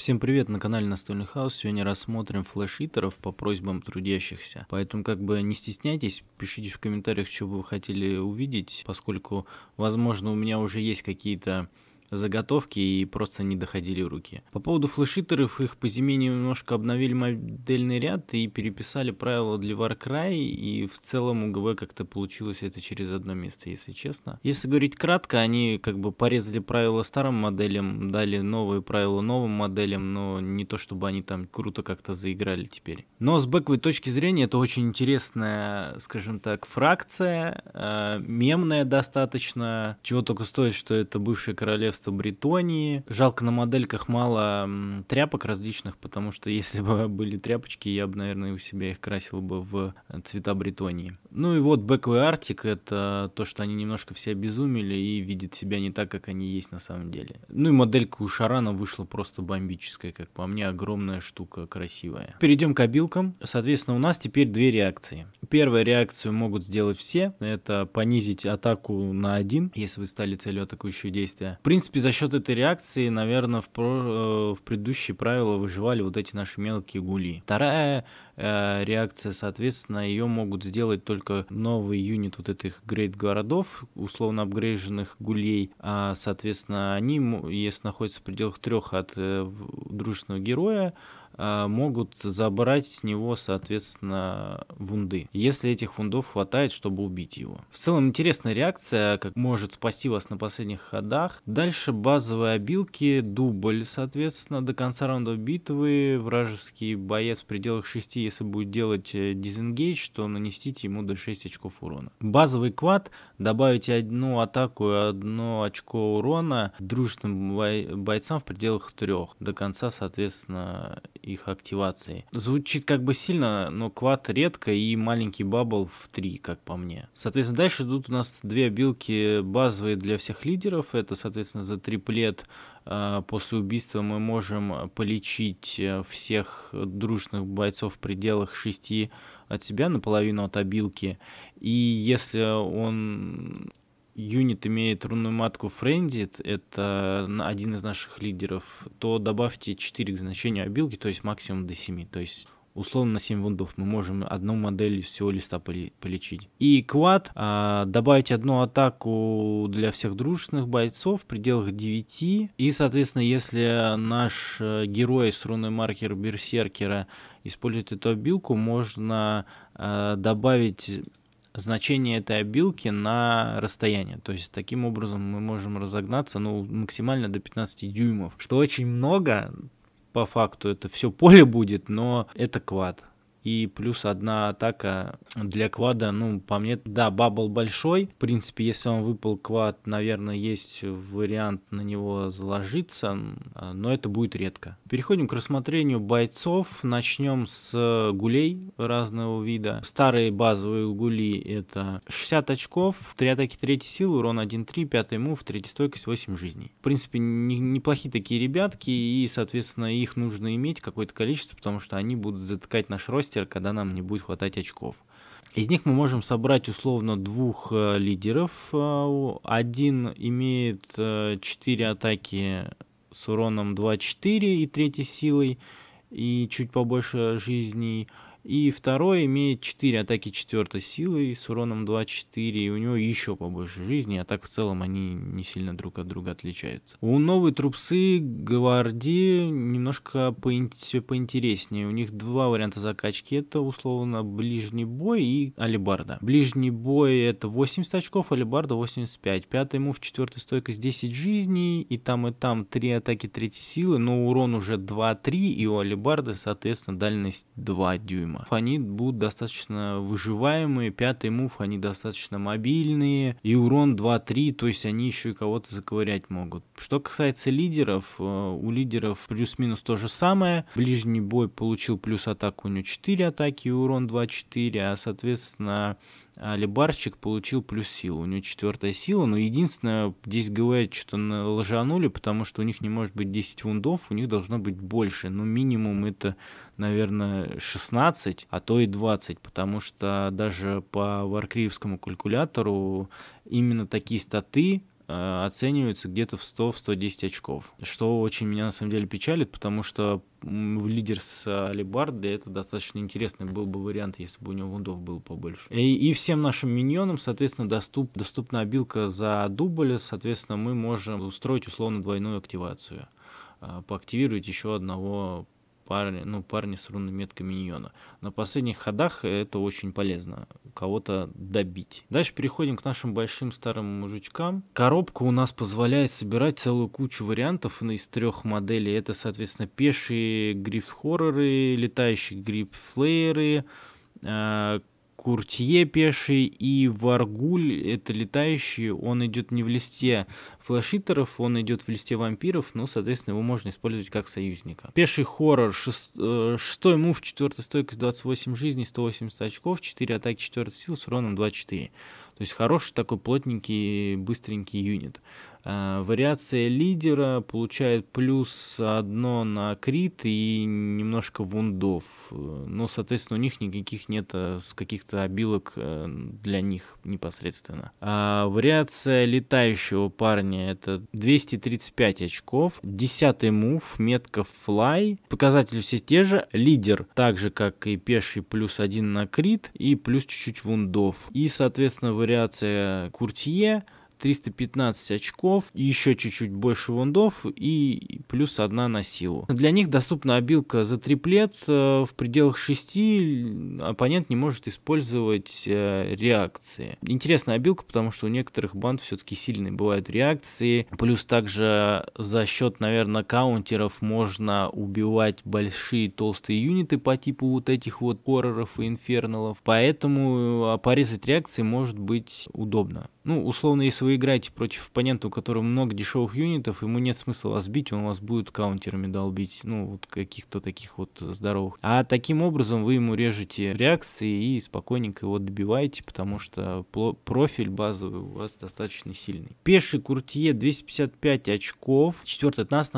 Всем привет, на канале Настольный Хаос. Сегодня рассмотрим флеш-итеров по просьбам трудящихся. Поэтому как бы не стесняйтесь, пишите в комментариях, что бы вы хотели увидеть, поскольку, возможно, у меня уже есть какие-то заготовки и просто не доходили руки. По поводу флешитеров, их по зиме немножко обновили модельный ряд и переписали правила для Warcry, и в целом у ГВ как-то получилось это через одно место, если честно. Если говорить кратко, они как бы порезали правила старым моделям, дали новые правила новым моделям, но не то чтобы они там круто как-то заиграли теперь. Но с бэковой точки зрения это очень интересная, скажем так, фракция, э, мемная достаточно, чего только стоит, что это бывшее королевство королевство Бретонии. Жалко, на модельках мало тряпок различных, потому что если бы были тряпочки, я бы, наверное, у себя их красил бы в э, цвета Бритонии. Ну и вот Backway Arctic — это то, что они немножко все обезумели и видят себя не так, как они есть на самом деле. Ну и моделька у Шарана вышла просто бомбическая, как по мне, огромная штука, красивая. Перейдем к обилкам. Соответственно, у нас теперь две реакции. Первая реакцию могут сделать все. Это понизить атаку на один, если вы стали целью атакующего действия. В принципе, принципе, за счет этой реакции, наверное, в, про, э, в предыдущие правила выживали вот эти наши мелкие гули. Вторая э, реакция, соответственно, ее могут сделать только новый юнит вот этих грейд-городов, условно обгрейженных гулей. А, соответственно, они, если находятся в пределах трех от э, дружественного героя, а, могут забрать с него, соответственно, вунды, если этих вундов хватает, чтобы убить его. В целом интересная реакция, как может спасти вас на последних ходах. Дальше базовые обилки, дубль, соответственно, до конца раунда битвы вражеский боец в пределах 6, если будет делать э, дизенгейдж, то нанесите ему до 6 очков урона. Базовый квад, добавите одну атаку и одно очко урона дружным бойцам в пределах 3 до конца, соответственно, их активации. Звучит как бы сильно, но квад редко и маленький бабл в 3, как по мне. Соответственно, дальше идут у нас две билки базовые для всех лидеров. Это, соответственно, за триплет а, после убийства мы можем полечить э, всех дружных бойцов в пределах 6 от себя, наполовину от обилки. И если он юнит имеет рунную матку Френдит, это один из наших лидеров, то добавьте 4 к значению обилки, то есть максимум до 7. То есть условно на 7 вундов мы можем одну модель всего листа полечить. И квад, а, добавить одну атаку для всех дружественных бойцов в пределах 9. И, соответственно, если наш э, герой с рунной маркер Берсеркера использует эту обилку, можно а, добавить значение этой обилки на расстояние. То есть таким образом мы можем разогнаться ну, максимально до 15 дюймов, что очень много, по факту это все поле будет, но это квад и плюс одна атака для квада, ну, по мне, да, бабл большой. В принципе, если он выпал квад, наверное, есть вариант на него заложиться, а, но это будет редко. Переходим к рассмотрению бойцов. Начнем с гулей разного вида. Старые базовые гули — это 60 очков, 3 атаки 3 силы, урон 1-3, 5 мув, 3 стойкость, 8 жизней. В принципе, неплохие такие ребятки, и, соответственно, их нужно иметь какое-то количество, потому что они будут затыкать наш рост кластер, когда нам не будет хватать очков. Из них мы можем собрать условно двух э, лидеров. Э, один имеет 4 э, атаки с уроном 2-4 и третьей силой и чуть побольше жизней. И второй имеет 4 атаки четвертой силы с уроном 2-4, и у него еще побольше жизни, а так в целом они не сильно друг от друга отличаются. У новой трупсы Гварди немножко поинт- поинтереснее. У них два варианта закачки. Это условно ближний бой и алибарда. Ближний бой это 80 очков, алибарда 85. Пятый ему в четвертой стойкость 10 жизней, и там и там 3 атаки третьей силы, но урон уже 2-3, и у алибарды, соответственно, дальность 2 дюйма дюйма. Они будут достаточно выживаемые, пятый мув, они достаточно мобильные, и урон 2-3, то есть они еще и кого-то заковырять могут. Что касается лидеров, э, у лидеров плюс-минус то же самое. Ближний бой получил плюс атаку, у него 4 атаки, урон 2-4, а соответственно Алибарчик получил плюс силу. У него четвертая сила, но единственное, здесь говорят, что-то лжанули, потому что у них не может быть 10 вундов, у них должно быть больше. Ну, минимум это, наверное, 16, а то и 20, потому что даже по варкриевскому калькулятору именно такие статы Э, оцениваются где-то в 100-110 очков. Что очень меня на самом деле печалит, потому что в лидер с Алибардой это достаточно интересный был бы вариант, если бы у него вундов было побольше. И, и всем нашим миньонам, соответственно, доступ, доступна обилка за дубля, соответственно, мы можем устроить условно двойную активацию. Э, поактивировать еще одного парни, ну, парни с рунной меткой миньона. На последних ходах это очень полезно, кого-то добить. Дальше переходим к нашим большим старым мужичкам. Коробка у нас позволяет собирать целую кучу вариантов из трех моделей. Это, соответственно, пешие гриф-хорроры, летающие гриф-флееры, э, Куртье пеший и Варгуль, это летающий, он идет не в листе флешитеров, он идет в листе вампиров, но соответственно, его можно использовать как союзника. Пеший хоррор, шест, э, шестой мув, четвертая стойкость, 28 жизней, 180 очков, 4 атаки, 4 сил с уроном 24. То есть хороший такой плотненький, быстренький юнит. Э, вариация лидера получает плюс одно на крит и немножко вундов. Э, но, соответственно, у них никаких нет э, каких-то обилок для них непосредственно. А вариация летающего парня это 235 очков. Десятый мув, метка флай. Показатели все те же. Лидер, так же как и пеший, плюс один на крит и плюс чуть-чуть вундов. И, соответственно, вариация куртье 315 очков, еще чуть-чуть больше вундов и плюс одна на силу. Для них доступна обилка за триплет. Э, в пределах 6 оппонент не может использовать э, реакции. Интересная обилка, потому что у некоторых банд все-таки сильные бывают реакции. Плюс также за счет, наверное, каунтеров можно убивать большие толстые юниты по типу вот этих вот хорроров и инферналов. Поэтому э, порезать реакции может быть удобно. Ну, условно, если вы играете против оппонента, у которого много дешевых юнитов, ему нет смысла вас бить, он вас будет каунтерами долбить, ну, вот каких-то таких вот здоровых. А таким образом вы ему режете реакции и спокойненько его добиваете, потому что профиль базовый у вас достаточно сильный. Пеший Куртье 255 очков, 4 нас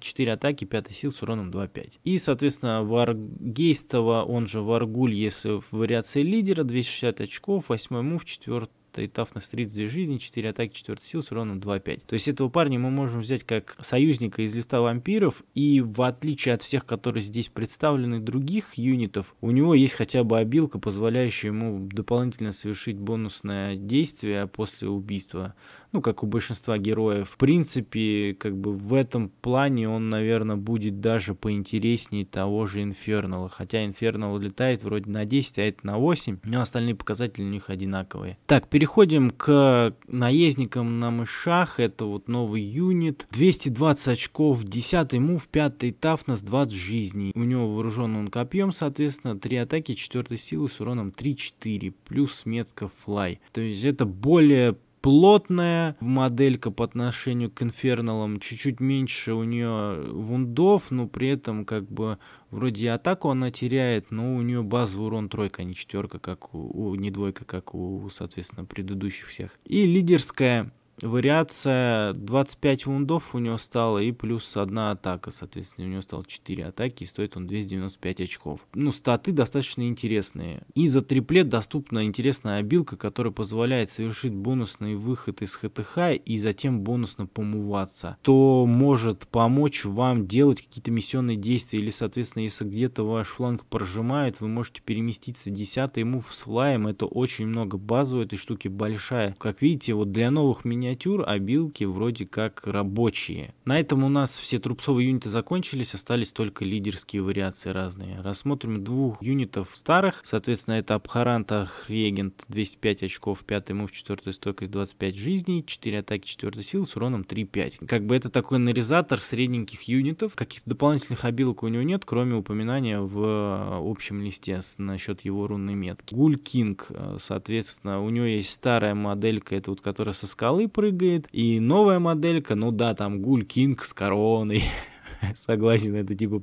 4 атаки, 5 сил с уроном 2.5. И, соответственно, Варгейстова, он же Варгуль, если в вариации лидера, 260 очков, 8 мув, 4 и Тафнес 32 жизни, 4 атаки 4 сил с уроном 2-5. То есть этого парня мы можем взять как союзника из листа вампиров, и в отличие от всех, которые здесь представлены других юнитов, у него есть хотя бы обилка, позволяющая ему дополнительно совершить бонусное действие после убийства ну, как у большинства героев. В принципе, как бы в этом плане он, наверное, будет даже поинтереснее того же Инфернала. Хотя Инфернал летает вроде на 10, а это на 8, но остальные показатели у них одинаковые. Так, переходим к наездникам на мышах. Это вот новый юнит. 220 очков, 10 мув, 5 тафнес, 20 жизней. У него вооружен он копьем, соответственно, 3 атаки 4 силы с уроном 3-4, плюс метка флай. То есть это более плотная, моделька по отношению к инферналам чуть-чуть меньше у нее вундов, но при этом как бы вроде и атаку она теряет, но у нее базовый урон тройка, а не четверка, как у, у не двойка, как у, соответственно, предыдущих всех. И лидерская Вариация 25 вундов у него стало и плюс одна атака, соответственно, у него стало 4 атаки и стоит он 295 очков. Ну, статы достаточно интересные. И за триплет доступна интересная обилка, которая позволяет совершить бонусный выход из ХТХ и затем бонусно помываться. То может помочь вам делать какие-то миссионные действия или, соответственно, если где-то ваш фланг прожимает, вы можете переместиться 10 ему в флаем, это очень много базу этой штуки большая. Как видите, вот для новых меня миниатюр, а белки вроде как рабочие. На этом у нас все трубцовые юниты закончились, остались только лидерские вариации разные. Рассмотрим двух юнитов старых, соответственно, это Абхаранта Регент 205 очков, 5 мув, 4 стойкость, 25 жизней, 4 атаки 4 силы с уроном 3-5. Как бы это такой нарезатор средненьких юнитов, каких-то дополнительных обилок у него нет, кроме упоминания в э, общем листе насчет его рунной метки. Гуль Кинг, э, соответственно, у него есть старая моделька, это вот которая со скалы прыгает, и новая моделька, ну да, там Гуль Кинг с короной. Согласен, это типа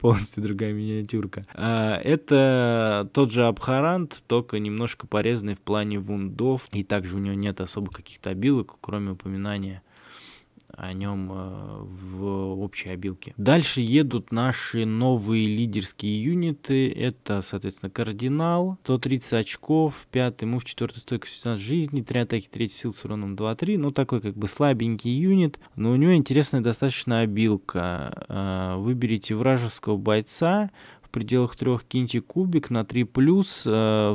полностью другая миниатюрка. А, это тот же Абхарант, только немножко порезанный в плане вундов. И также у него нет особо каких-то обилок, кроме упоминания о нем э, в общей обилке. Дальше едут наши новые лидерские юниты. Это, соответственно, Кардинал, 130 очков, Пятый мув, 4 стойкость жизни, 3 атаки, третий сил с уроном 2-3. Ну, такой как бы слабенький юнит, но у него интересная достаточно обилка. Э, выберите вражеского бойца, в пределах трех киньте кубик на 3 плюс, э,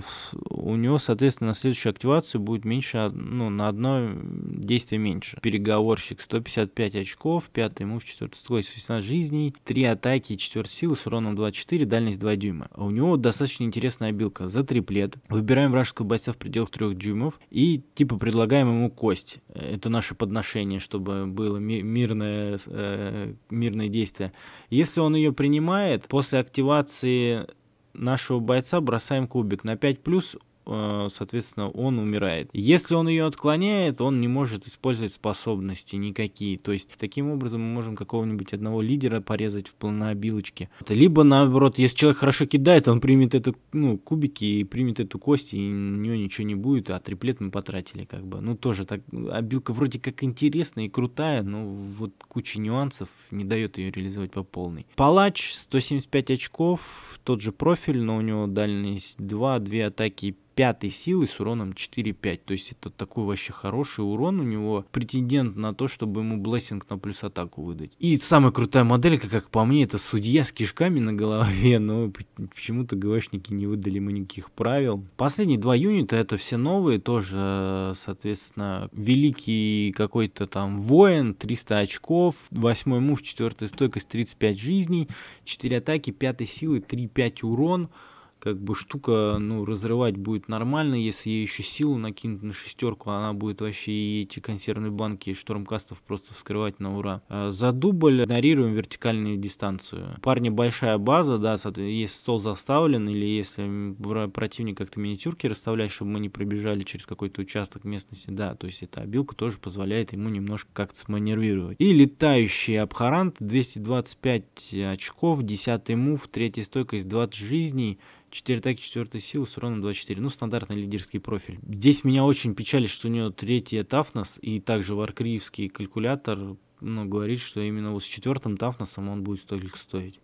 у него, соответственно, на следующую активацию будет меньше, ну, на одно действие меньше. Переговорщик 155 очков, 5 мув, 4 строй, 16 жизней, 3 атаки, 4 силы с уроном 24, дальность 2 дюйма. У него достаточно интересная обилка за триплет. Выбираем вражеского бойца в пределах 3 дюймов и типа предлагаем ему кость. Это наше подношение, чтобы было ми мирное, э, мирное действие. Если он ее принимает, после активации ротации нашего бойца бросаем кубик. На 5 плюс Э, соответственно, он умирает. Если он ее отклоняет, он не может использовать способности никакие. То есть, таким образом мы можем какого-нибудь одного лидера порезать в на обилочке. Либо, наоборот, если человек хорошо кидает, он примет эту, ну, кубики и примет эту кость, и у нее ничего не будет, а триплет мы потратили, как бы. Ну, тоже так, обилка вроде как интересная и крутая, но вот куча нюансов не дает ее реализовать по полной. Палач, 175 очков, тот же профиль, но у него дальность 2, 2 атаки пятой силы с уроном 4-5. То есть это такой вообще хороший урон. У него претендент на то, чтобы ему блессинг на плюс атаку выдать. И самая крутая моделька, как по мне, это судья с кишками на голове. Но ну, почему-то ГВшники не выдали ему никаких правил. Последние два юнита это все новые. Тоже, соответственно, великий какой-то там воин, 300 очков, восьмой мув, четвертая стойкость, 35 жизней, 4 атаки, 5 силы, 3-5 урон как бы штука, ну, разрывать будет нормально, если ей еще силу накинуть на шестерку, она будет вообще и эти консервные банки штормкастов просто вскрывать на ура. А за дубль игнорируем вертикальную дистанцию. Парни большая база, да, если стол заставлен, или если противник как-то миниатюрки расставляет, чтобы мы не пробежали через какой-то участок местности, да, то есть эта обилка тоже позволяет ему немножко как-то сманервировать. И летающий Абхарант, 225 очков, 10 мув, 3 стойкость, 20 жизней, 4 атаки, 4 сила с уроном 24. Ну, стандартный лидерский профиль. Здесь меня очень печалит, что у него третий Тафнос и также варкриевский калькулятор ну, говорит, что именно вот с четвертым Тафносом он будет столько стоить.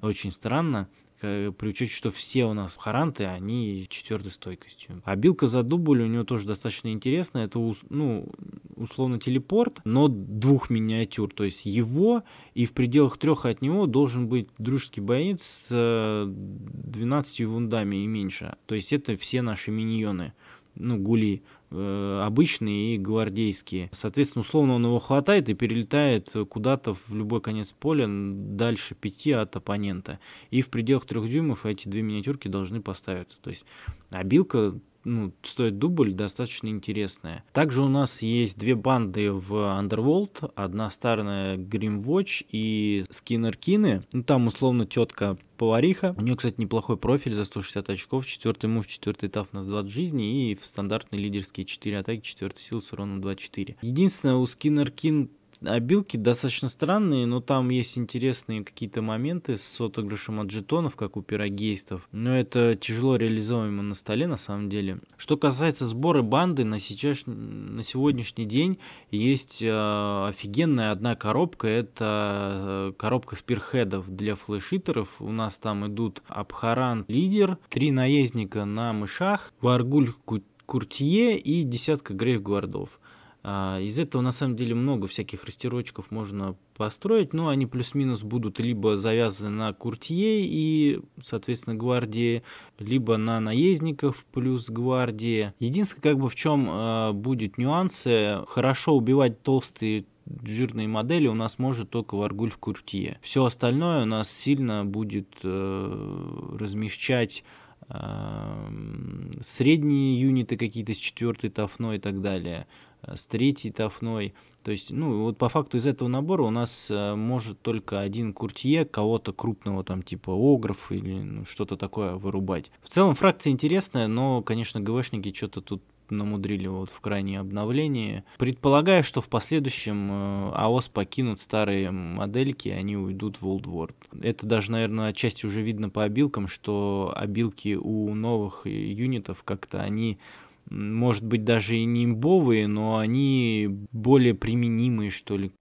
Очень странно. Э, при что все у нас харанты, а они четвертой стойкостью. А билка за дубль у него тоже достаточно интересная. Это, ну, условно телепорт, но двух миниатюр. То есть его и в пределах трех от него должен быть дружеский боец с 12 э, вундами и меньше. То есть это все наши миньоны ну, гули э, обычные и гвардейские. Соответственно, условно он его хватает и перелетает куда-то в любой конец поля дальше пяти от оппонента. И в пределах трех дюймов эти две миниатюрки должны поставиться. То есть обилка ну, стоит дубль, достаточно интересная. Также у нас есть две банды в Underworld. Одна старая Grimwatch и Скиннеркины. Ну, там, условно, тетка повариха. У нее, кстати, неплохой профиль за 160 очков. Четвертый мув, четвертый этап на 20 жизни и в стандартные лидерские 4 атаки, четвертый силы с уроном 24. Единственное, у Скиннеркин Обилки а достаточно странные, но там есть интересные какие-то моменты с отыгрышем от жетонов, как у пирогейстов. Но это тяжело реализуемо на столе, на самом деле. Что касается сбора банды, на, сейчас, на сегодняшний день есть э, офигенная одна коробка. Это э, коробка спирхедов для флешитеров. У нас там идут Абхаран Лидер, три наездника на мышах, Варгуль Кутье и десятка грейв-гвардов. А, из этого на самом деле много всяких растирочков можно построить, но они плюс-минус будут либо завязаны на куртье и, соответственно, гвардии, либо на наездников плюс гвардии. Единственное, как бы в чем э, а, будет нюансы, хорошо убивать толстые жирные модели у нас может только варгуль в куртье. Все остальное у нас сильно будет э, размягчать а, средние юниты какие-то с четвертой тафной и так далее. Э, с третьей тофной. То есть, ну, вот по факту из этого набора у нас э, может только один куртье кого-то крупного, там, типа огров или ну, что-то такое вырубать. В целом фракция интересная, но, конечно, ГВшники что-то тут намудрили вот в крайнее обновление. Предполагаю, что в последующем э, АОС покинут старые модельки, и они уйдут в Old World. Это даже, наверное, отчасти уже видно по обилкам, что обилки у новых юнитов как-то они может быть, даже и не имбовые, но они более применимые, что ли.